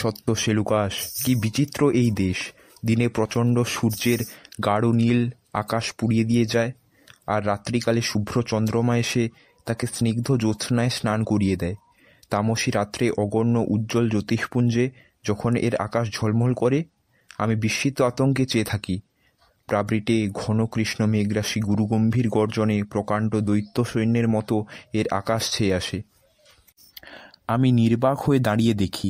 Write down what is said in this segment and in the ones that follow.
সত্য সেলুকাস কি বিচিত্র এই দেশ দিনে প্রচণ্ড সূর্যের গাঢ় নীল আকাশ পুড়িয়ে দিয়ে যায় আর রাত্রিকালে শুভ্র চন্দ্রমা এসে তাকে স্নিগ্ধ জ্যোৎস্নায় স্নান করিয়ে দেয় তামসী রাত্রে অগণ্য উজ্জ্বল জ্যোতিষপুঞ্জে যখন এর আকাশ ঝলমল করে আমি বিস্মিত আতঙ্কে চেয়ে থাকি প্রাবৃটে ঘন কৃষ্ণ মেঘরাশি গুরুগম্ভীর গর্জনে প্রকাণ্ড দৈত্য সৈন্যের মতো এর আকাশ ছেয়ে আসে আমি নির্বাক হয়ে দাঁড়িয়ে দেখি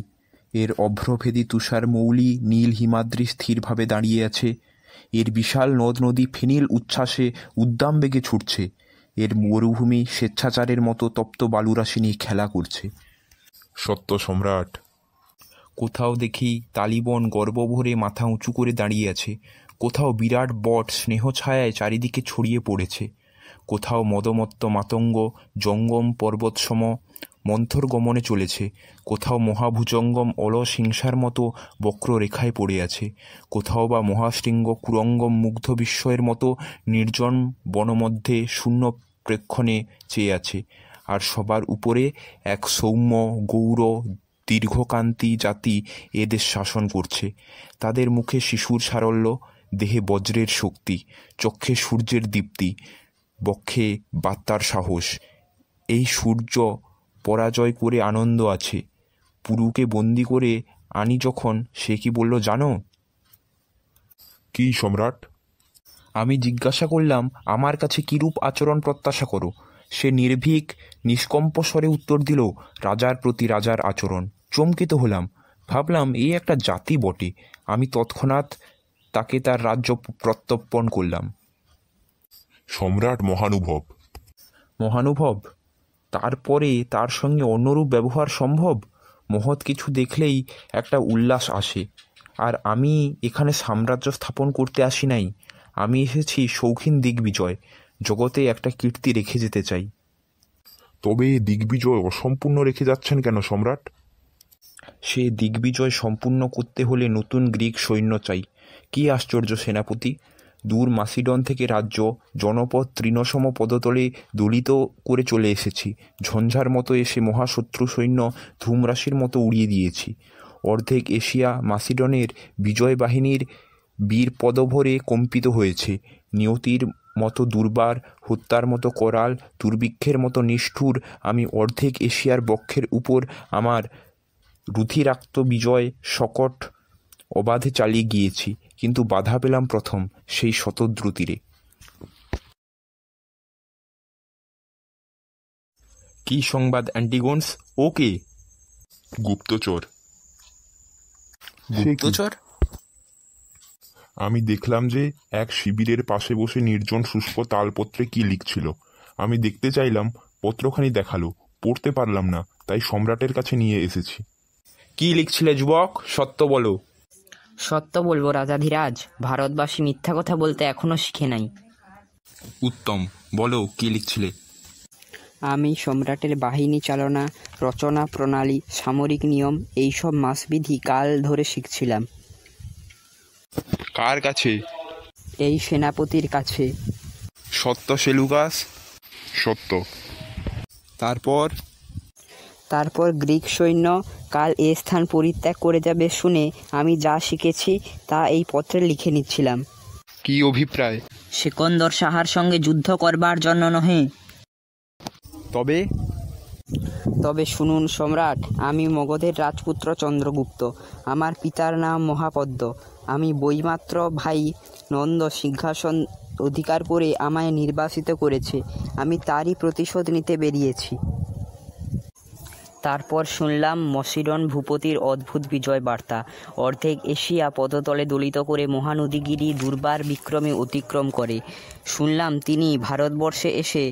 এর অভ্রভেদী তুষার মৌলি নীল হিমাদ্রি স্থিরভাবে দাঁড়িয়ে আছে এর বিশাল নদনদী ফেনিল উচ্ছ্বাসে উদ্দাম বেগে ছুটছে এর মরুভূমি স্বেচ্ছাচারের মতো তপ্ত বালুরাশি নিয়ে খেলা করছে সত্য সম্রাট কোথাও দেখি তালিবন গর্বভরে মাথা উঁচু করে দাঁড়িয়ে আছে কোথাও বিরাট বট স্নেহ ছায়ায় চারিদিকে ছড়িয়ে পড়েছে কোথাও মদমত্ত মাতঙ্গ জঙ্গম পর্বতসম মন্থর গমনে চলেছে কোথাও মহাভুজঙ্গম অলস হিংসার মতো বক্ররেখায় পড়ে আছে কোথাও বা মহাশৃঙ্গ কুরঙ্গম মুগ্ধ বিস্ময়ের মতো নির্জন বনমধ্যে শূন্য প্রেক্ষণে চেয়ে আছে আর সবার উপরে এক সৌম্য গৌর দীর্ঘকান্তি জাতি এদের শাসন করছে তাদের মুখে শিশুর সারল্য দেহে বজ্রের শক্তি চক্ষে সূর্যের দীপ্তি বক্ষে বাত্তার সাহস এই সূর্য পরাজয় করে আনন্দ আছে পুরুকে বন্দি করে আনি যখন সে কি বলল জানো কি সম্রাট আমি জিজ্ঞাসা করলাম আমার কাছে কিরূপ আচরণ প্রত্যাশা করো সে নির্ভীক নিষ্কম্প স্বরে উত্তর দিল রাজার প্রতি রাজার আচরণ চমকিত হলাম ভাবলাম এই একটা জাতি বটে আমি তৎক্ষণাৎ তাকে তার রাজ্য প্রত্যর্পণ করলাম সম্রাট মহানুভব মহানুভব তারপরে তার সঙ্গে অন্যরূপ ব্যবহার সম্ভব মহৎ কিছু দেখলেই একটা উল্লাস আসে আর আমি এখানে সাম্রাজ্য স্থাপন করতে আসি নাই আমি এসেছি শৌখিন দিগ্বিজয় জগতে একটা কীর্তি রেখে যেতে চাই তবে দিগ্বিজয় অসম্পূর্ণ রেখে যাচ্ছেন কেন সম্রাট সে দিগ্বিজয় সম্পূর্ণ করতে হলে নতুন গ্রিক সৈন্য চাই কি আশ্চর্য সেনাপতি দূর মাসিডন থেকে রাজ্য জনপদ তৃণসম পদতলে দলিত করে চলে এসেছি ঝঞ্ঝার মতো এসে মহাশত্রু সৈন্য ধূমরাশির মতো উড়িয়ে দিয়েছি অর্ধেক এশিয়া মাসিডনের বিজয় বাহিনীর বীর পদভরে কম্পিত হয়েছে নিয়তির মতো দুর্বার হত্যার মতো করাল দুর্ভিক্ষের মতো নিষ্ঠুর আমি অর্ধেক এশিয়ার বক্ষের উপর আমার রুথিরাক্ত বিজয় শকট অবাধে চালিয়ে গিয়েছি কিন্তু বাধা পেলাম প্রথম সেই শতদ্রু তীরে কি সংবাদ অ্যান্টিগোনস ও কে গুপ্তচর গুপ্তচর আমি দেখলাম যে এক শিবিরের পাশে বসে নির্জন শুষ্ক তালপত্রে কি লিখছিল আমি দেখতে চাইলাম পত্রখানি দেখালো পড়তে পারলাম না তাই সম্রাটের কাছে নিয়ে এসেছি কি লিখছিলে যুবক সত্য বলো সত্য বলবো রাজাধিরাজ ভারতবাসী মিথ্যা কথা বলতে এখনও শিখে নাই উত্তম বলো কি লিখছিলে আমি সম্রাটের বাহিনী চালনা রচনা প্রণালী সামরিক নিয়ম এইসব মাসবিধি কাল ধরে শিখছিলাম কার কাছে এই সেনাপতির কাছে সত্য সেলুকাস সত্য তারপর তারপর গ্রিক সৈন্য কাল এ স্থান পরিত্যাগ করে যাবে শুনে আমি যা শিখেছি তা এই পত্রে লিখে নিচ্ছিলাম কি অভিপ্রায় সেকন্দর সাহার সঙ্গে যুদ্ধ করবার জন্য নহে তবে তবে শুনুন সম্রাট আমি মগধের রাজপুত্র চন্দ্রগুপ্ত আমার পিতার নাম মহাপদ্ম আমি বইমাত্র ভাই নন্দ সিংহাসন অধিকার করে আমায় নির্বাসিত করেছে আমি তারই প্রতিশোধ নিতে বেরিয়েছি তারপর শুনলাম মসিডন ভূপতির অদ্ভুত বিজয় বার্তা অর্ধেক এশিয়া পদতলে দলিত করে মহানদীগিরি দুর্বার বিক্রমে অতিক্রম করে শুনলাম তিনি ভারতবর্ষে এসে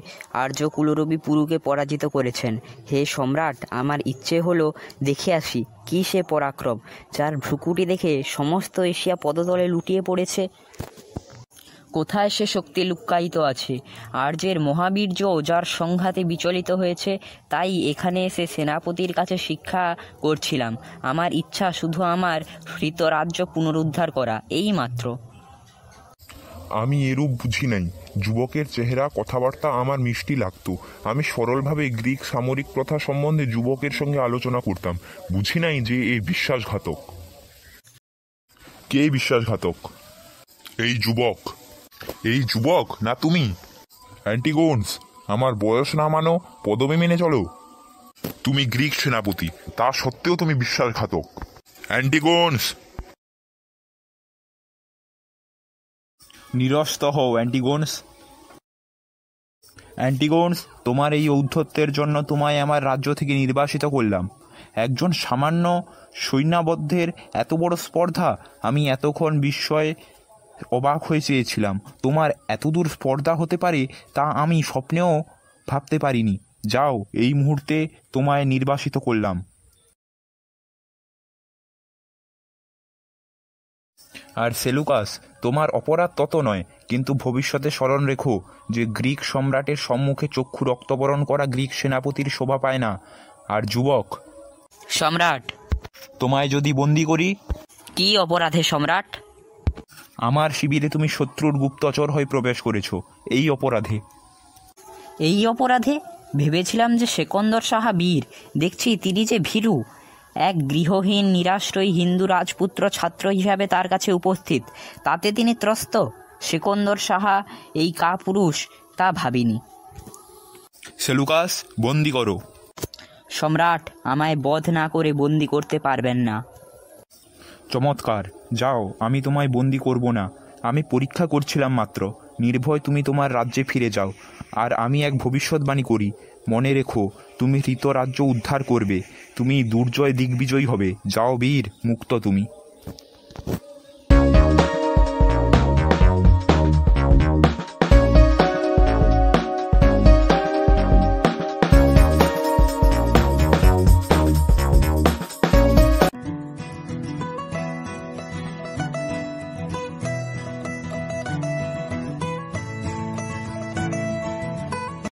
আর্য কুলরবি পুরুকে পরাজিত করেছেন হে সম্রাট আমার ইচ্ছে হলো দেখে আসি কী সে পরাক্রম যার ভ্রুকুটি দেখে সমস্ত এশিয়া পদতলে লুটিয়ে পড়েছে কোথায় সে শক্তি লুক্কায়িত আছে আর্যের মহাবীর্য যার সংঘাতে বিচলিত হয়েছে তাই এখানে এসে সেনাপতির কাছে শিক্ষা করছিলাম আমার ইচ্ছা শুধু আমার হৃত রাজ্য পুনরুদ্ধার করা এই মাত্র আমি এরূপ বুঝি নাই যুবকের চেহারা কথাবার্তা আমার মিষ্টি লাগত আমি সরলভাবে গ্রিক সামরিক প্রথা সম্বন্ধে যুবকের সঙ্গে আলোচনা করতাম বুঝি নাই যে এ বিশ্বাসঘাতক কে বিশ্বাসঘাতক এই যুবক এই যুবক না তুমি অ্যান্টিগোনস আমার বয়স না মানো পদবী মেনে চলো তুমি গ্রিক সেনাপতি তা সত্ত্বেও তুমি বিশ্বাসঘাতক অ্যান্টিগোনস নিরস্ত হও অ্যান্টিগোনস অ্যান্টিগোনস তোমার এই ঔদ্ধত্যের জন্য তোমায় আমার রাজ্য থেকে নির্বাসিত করলাম একজন সামান্য সৈন্যাবদ্ধের এত বড় স্পর্ধা আমি এতক্ষণ বিস্ময়ে অবাক হয়ে চেয়েছিলাম তোমার এতদূর স্পর্ধা হতে পারে তা আমি স্বপ্নেও ভাবতে পারিনি যাও এই মুহূর্তে তোমায় নির্বাসিত করলাম আর সেলুকাস তোমার অপরাধ তত নয় কিন্তু ভবিষ্যতে স্মরণ রেখো যে গ্রিক সম্রাটের সম্মুখে চক্ষু রক্তবরণ করা গ্রিক সেনাপতির শোভা পায় না আর যুবক সম্রাট তোমায় যদি বন্দি করি কি অপরাধে সম্রাট আমার শিবিরে তুমি শত্রুর গুপ্তচর হয়ে প্রবেশ করেছো এই অপরাধে এই অপরাধে ভেবেছিলাম যে সেকন্দর সাহা বীর দেখছি তিনি যে ভীরু এক গৃহহীন নিরাশ্রয়ী হিন্দু রাজপুত্র ছাত্র হিসাবে তার কাছে উপস্থিত তাতে তিনি ত্রস্ত সেকন্দর সাহা এই কা পুরুষ তা ভাবিনি সেলুকাস বন্দি করো সম্রাট আমায় বধ না করে বন্দি করতে পারবেন না চমৎকার যাও আমি তোমায় বন্দি করব না আমি পরীক্ষা করছিলাম মাত্র নির্ভয় তুমি তোমার রাজ্যে ফিরে যাও আর আমি এক ভবিষ্যৎবাণী করি মনে রেখো তুমি রাজ্য উদ্ধার করবে তুমি দুর্জয় দিগ্বিজয়ী হবে যাও বীর মুক্ত তুমি